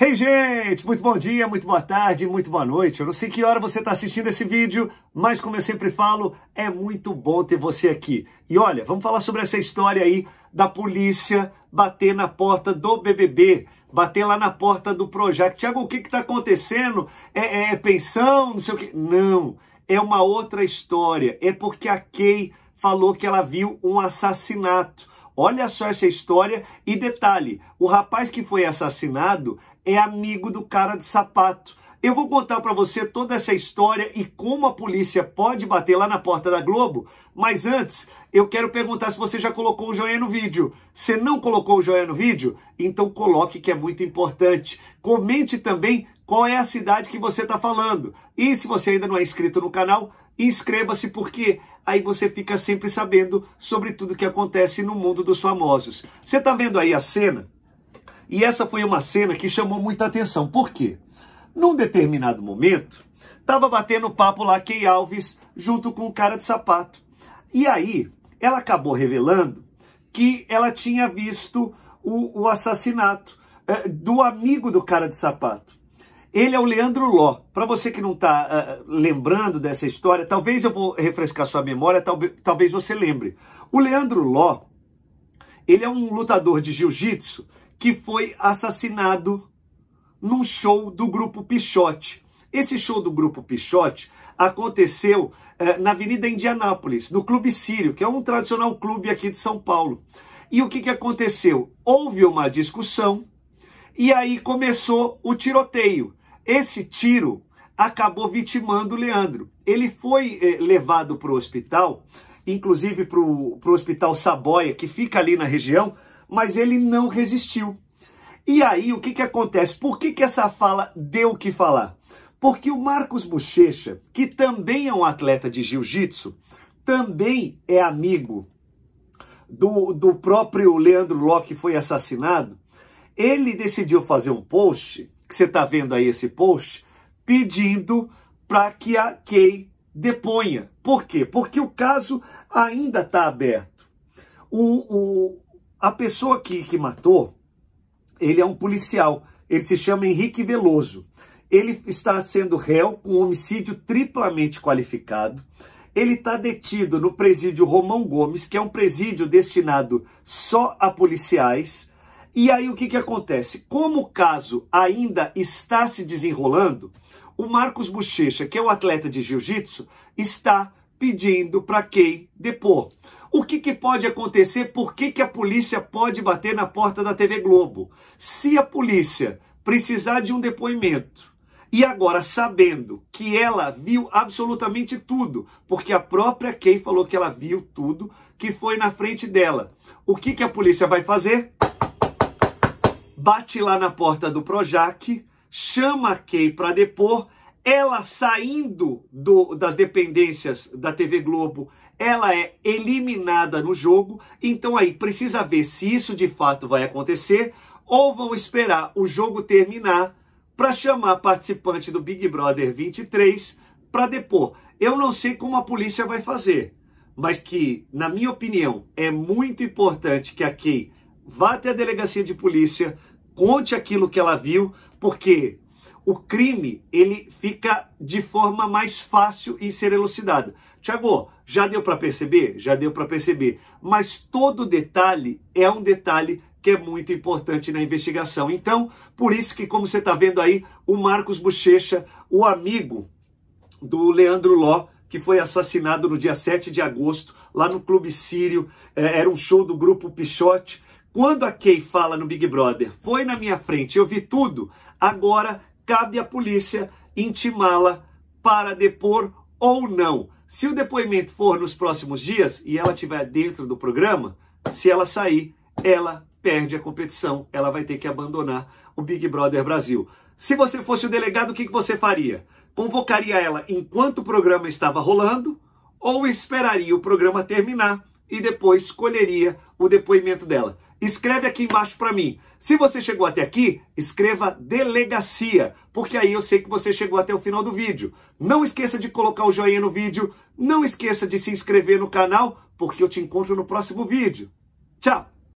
Hey gente, muito bom dia, muito boa tarde, muito boa noite. Eu não sei que hora você está assistindo esse vídeo, mas como eu sempre falo, é muito bom ter você aqui. E olha, vamos falar sobre essa história aí da polícia bater na porta do BBB, bater lá na porta do Projac. Tiago, o que está acontecendo? É, é, é, pensão, não sei o quê. Não, é uma outra história. É porque a Kay falou que ela viu um assassinato. Olha só essa história e detalhe: o rapaz que foi assassinado é amigo do cara de sapato. Eu vou contar para você toda essa história e como a polícia pode bater lá na porta da Globo, mas antes eu quero perguntar se você já colocou o joinha no vídeo. Se não colocou o joinha no vídeo, então coloque que é muito importante. Comente também qual é a cidade que você está falando. E se você ainda não é inscrito no canal, inscreva-se porque aí você fica sempre sabendo sobre tudo que acontece no mundo dos famosos. Você está vendo aí a cena? E essa foi uma cena que chamou muita atenção. Por quê? Num determinado momento, tava batendo papo lá Key Alves junto com o cara de sapato. E aí, ela acabou revelando que ela tinha visto o, o assassinato é, do amigo do cara de sapato. Ele é o Leandro Ló. Para você que não está uh, ah, ah, lembrando dessa história, talvez eu vou refrescar sua memória, talvez, talvez você lembre. O Leandro Ló, ele é um lutador de jiu-jitsu que foi assassinado num show do grupo Pichote. Esse show do grupo Pichote aconteceu eh, na Avenida Indianápolis, no Clube Sírio, que é um tradicional clube aqui de São Paulo. E o que, que aconteceu? Houve uma discussão e aí começou o tiroteio. Esse tiro acabou vitimando o Leandro. Ele foi eh, levado para o hospital, inclusive para o hospital Saboia, que fica ali na região, mas ele não resistiu. E aí, o que, que acontece? Por que, que essa fala deu o que falar? Porque o Marcos Bochecha, que também é um atleta de jiu-jitsu, também é amigo do, do próprio Leandro Locke, que foi assassinado, ele decidiu fazer um post que você está vendo aí esse post, pedindo para que a Kay deponha. Por quê? Porque o caso ainda está aberto. O, o, a pessoa que, que matou, ele é um policial. Ele se chama Henrique Veloso. Ele está sendo réu com homicídio triplamente qualificado. Ele está detido no presídio Romão Gomes, que é um presídio destinado só a policiais e aí o que, que acontece? Como o caso ainda está se desenrolando, o Marcos Bochecha, que é o atleta de jiu-jitsu, está pedindo para quem depor. O que, que, pode acontecer? Por que, que a polícia pode bater na porta da TV Globo? Se a polícia precisar de um depoimento e agora sabendo que ela viu absolutamente tudo, porque a própria Kay falou que ela viu tudo que foi na frente dela, o que, que a polícia vai fazer? bate lá na porta do Projac, chama Kay para depor, ela saindo do, das dependências da TV Globo, ela é eliminada no jogo. Então aí precisa ver se isso de fato vai acontecer ou vão esperar o jogo terminar para chamar participante do Big Brother 23 para depor. Eu não sei como a polícia vai fazer, mas que, na minha opinião, é muito importante que a Kay vá até a delegacia de polícia, conte aquilo que ela viu, porque o crime ele fica de forma mais fácil em ser elucidado. Tiago, já deu para perceber? Já deu para perceber. Mas todo detalhe é um detalhe que é muito importante na investigação. Então, por isso que, como você está vendo aí, o Marcos Bochecha, o amigo do Leandro Ló, que foi assassinado no dia 7 de agosto, lá no Clube Sírio, é, era um show do grupo Pichote. Quando a Kay fala no Big Brother, foi na minha frente, eu vi tudo, agora cabe à polícia intimá-la para depor ou não. Se o depoimento for nos próximos dias e ela estiver dentro do programa, se ela sair, ela perde a competição, ela vai ter que abandonar o Big Brother Brasil. Se você fosse o delegado, o que, você faria? Convocaria ela enquanto o programa estava rolando ou esperaria o programa terminar e depois escolheria o depoimento dela? Escreve aqui embaixo para mim. Se você chegou até aqui, escreva delegacia, porque aí eu sei que você chegou até o final do vídeo. Não esqueça de colocar o joinha no vídeo, não esqueça de se inscrever no canal, porque eu te encontro no próximo vídeo. Tchau!